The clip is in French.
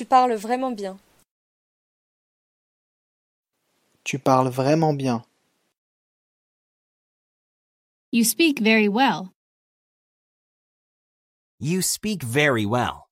Tu parles vraiment bien. Tu parles vraiment bien. You speak very well. You speak very well.